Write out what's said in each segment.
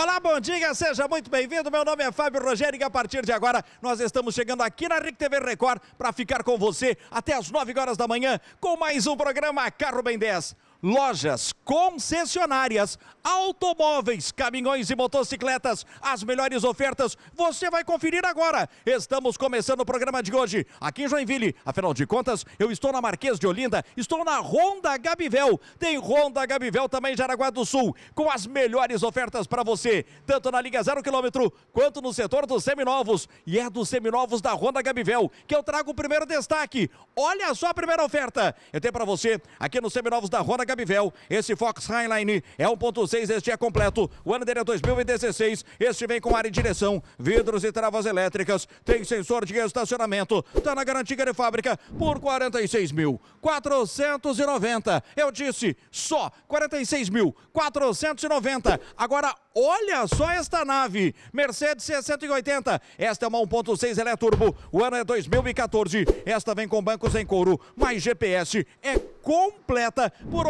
Olá, bom dia, seja muito bem-vindo. Meu nome é Fábio Rogério e a partir de agora nós estamos chegando aqui na RIC TV Record para ficar com você até as 9 horas da manhã com mais um programa Carro Bem 10. Lojas, concessionárias, automóveis, caminhões e motocicletas, as melhores ofertas, você vai conferir agora. Estamos começando o programa de hoje aqui em Joinville. Afinal de contas, eu estou na Marquês de Olinda, estou na Honda Gabivel. Tem Honda Gabivel também em Jaraguá do Sul, com as melhores ofertas para você, tanto na Liga Zero Quilômetro quanto no setor dos seminovos. E é dos seminovos da Honda Gabivel que eu trago o primeiro destaque. Olha só a primeira oferta. Eu tenho para você aqui nos seminovos da Honda Gabivel. Esse Fox Highline é 1.6, este é completo. O ano dele é 2016. Este vem com ar e direção, vidros e travas elétricas. Tem sensor de estacionamento. Tá na garantia de fábrica por 46.490. Eu disse só 46.490. Agora Olha só esta nave, Mercedes C180. Esta é uma 1.6 Eleturbo, o ano é 2014. Esta vem com bancos em couro, mais GPS, é completa por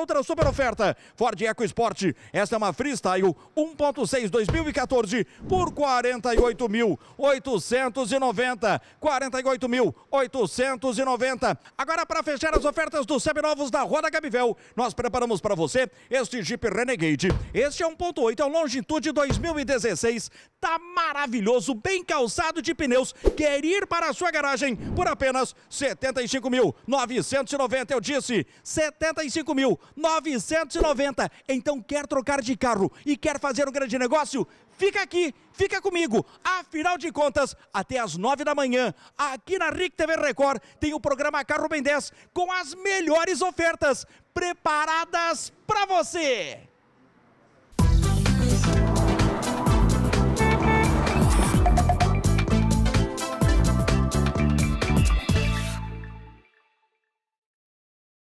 outra super oferta. Ford Eco Sport esta é uma Freestyle 1.6 2014 por 48.890. 48.890. Agora para fechar as ofertas dos seminovos da Roda Gabivel, nós preparamos para você este Jeep Renegade. Este é 1.8, é o Longitude 2016. Tá maravilhoso, bem calçado de pneus. Quer ir para a sua garagem por apenas 75.990, eu disse, 75 990. Então quer trocar de carro e quer fazer um grande negócio? Fica aqui, fica comigo. Afinal de contas, até às 9 da manhã, aqui na RIC TV Record, tem o programa Carro Bem 10 com as melhores ofertas preparadas para você.